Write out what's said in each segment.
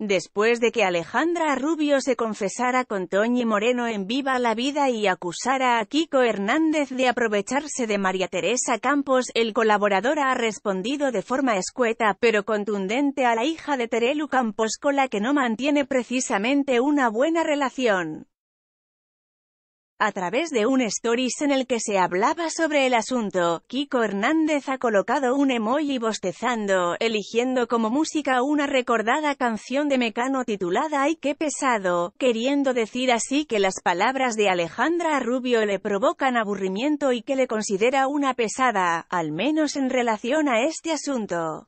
después de que Alejandra Rubio se confesara con Toñi Moreno en Viva la Vida y acusara a Kiko Hernández de aprovecharse de María Teresa Campos, el colaborador ha respondido de forma escueta pero contundente a la hija de Terelu Campos con la que no mantiene precisamente una buena relación. A través de un stories en el que se hablaba sobre el asunto, Kiko Hernández ha colocado un emoji bostezando, eligiendo como música una recordada canción de Mecano titulada ¡Ay qué pesado!, queriendo decir así que las palabras de Alejandra Rubio le provocan aburrimiento y que le considera una pesada, al menos en relación a este asunto.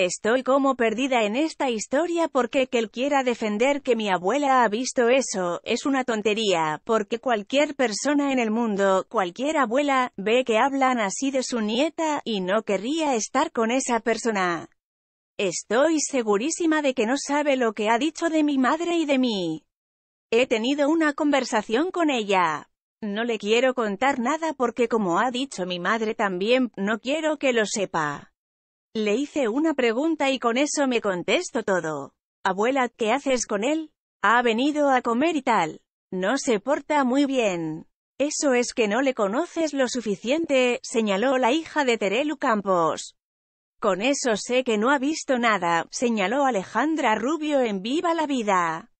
Estoy como perdida en esta historia porque que él quiera defender que mi abuela ha visto eso, es una tontería, porque cualquier persona en el mundo, cualquier abuela, ve que hablan así de su nieta, y no querría estar con esa persona. Estoy segurísima de que no sabe lo que ha dicho de mi madre y de mí. He tenido una conversación con ella, no le quiero contar nada porque como ha dicho mi madre también, no quiero que lo sepa. Le hice una pregunta y con eso me contesto todo. Abuela, ¿qué haces con él? Ha venido a comer y tal. No se porta muy bien. Eso es que no le conoces lo suficiente, señaló la hija de Terelu Campos. Con eso sé que no ha visto nada, señaló Alejandra Rubio en Viva la Vida.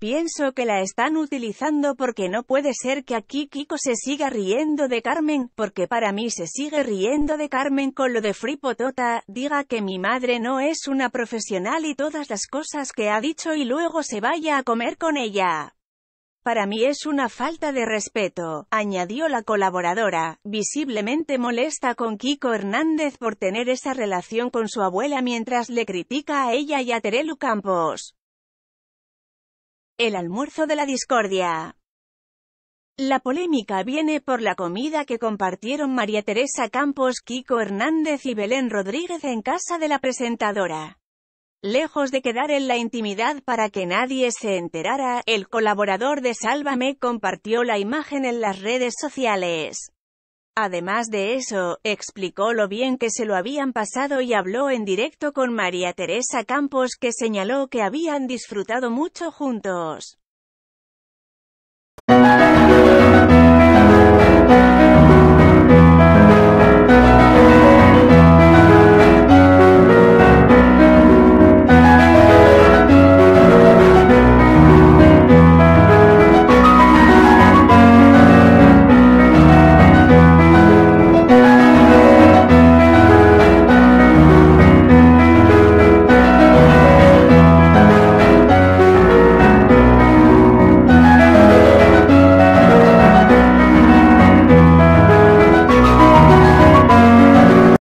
Pienso que la están utilizando porque no puede ser que aquí Kiko se siga riendo de Carmen, porque para mí se sigue riendo de Carmen con lo de Fripotota, diga que mi madre no es una profesional y todas las cosas que ha dicho y luego se vaya a comer con ella. Para mí es una falta de respeto, añadió la colaboradora, visiblemente molesta con Kiko Hernández por tener esa relación con su abuela mientras le critica a ella y a Terelu Campos. El almuerzo de la discordia. La polémica viene por la comida que compartieron María Teresa Campos, Kiko Hernández y Belén Rodríguez en casa de la presentadora. Lejos de quedar en la intimidad para que nadie se enterara, el colaborador de Sálvame compartió la imagen en las redes sociales. Además de eso, explicó lo bien que se lo habían pasado y habló en directo con María Teresa Campos que señaló que habían disfrutado mucho juntos.